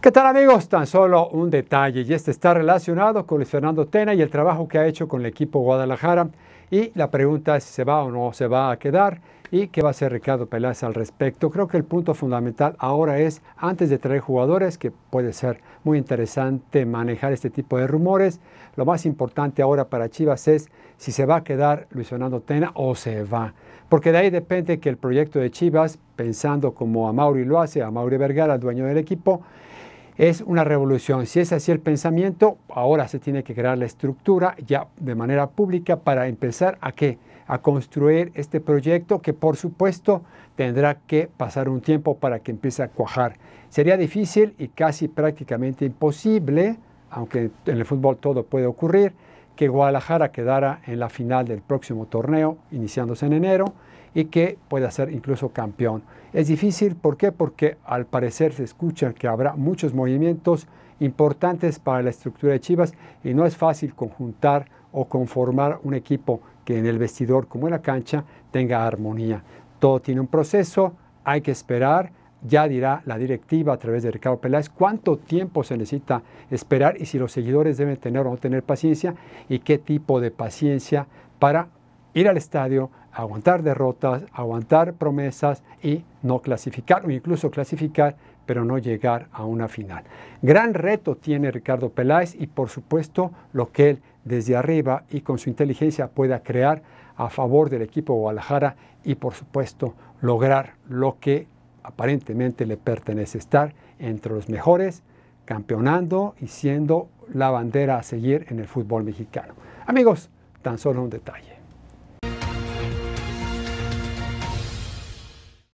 ¿Qué tal amigos? Tan solo un detalle y este está relacionado con Luis Fernando Tena y el trabajo que ha hecho con el equipo Guadalajara y la pregunta es si se va o no se va a quedar y qué va a hacer Ricardo Peláez al respecto. Creo que el punto fundamental ahora es, antes de traer jugadores, que puede ser muy interesante manejar este tipo de rumores, lo más importante ahora para Chivas es si se va a quedar Luis Fernando Tena o se va. Porque de ahí depende que el proyecto de Chivas, pensando como a Mauri lo hace, a Mauri Vergara, dueño del equipo, es una revolución. Si es así el pensamiento, ahora se tiene que crear la estructura ya de manera pública para empezar a A construir este proyecto que por supuesto tendrá que pasar un tiempo para que empiece a cuajar. Sería difícil y casi prácticamente imposible, aunque en el fútbol todo puede ocurrir, que Guadalajara quedara en la final del próximo torneo, iniciándose en enero y que pueda ser incluso campeón. Es difícil, ¿por qué? Porque al parecer se escucha que habrá muchos movimientos importantes para la estructura de Chivas y no es fácil conjuntar o conformar un equipo que en el vestidor como en la cancha tenga armonía. Todo tiene un proceso, hay que esperar, ya dirá la directiva a través de Ricardo Peláez cuánto tiempo se necesita esperar y si los seguidores deben tener o no tener paciencia y qué tipo de paciencia para ir al estadio, aguantar derrotas, aguantar promesas y no clasificar o incluso clasificar pero no llegar a una final. Gran reto tiene Ricardo Peláez y por supuesto lo que él desde arriba y con su inteligencia pueda crear a favor del equipo Guadalajara y por supuesto lograr lo que aparentemente le pertenece, estar entre los mejores, campeonando y siendo la bandera a seguir en el fútbol mexicano. Amigos, tan solo un detalle.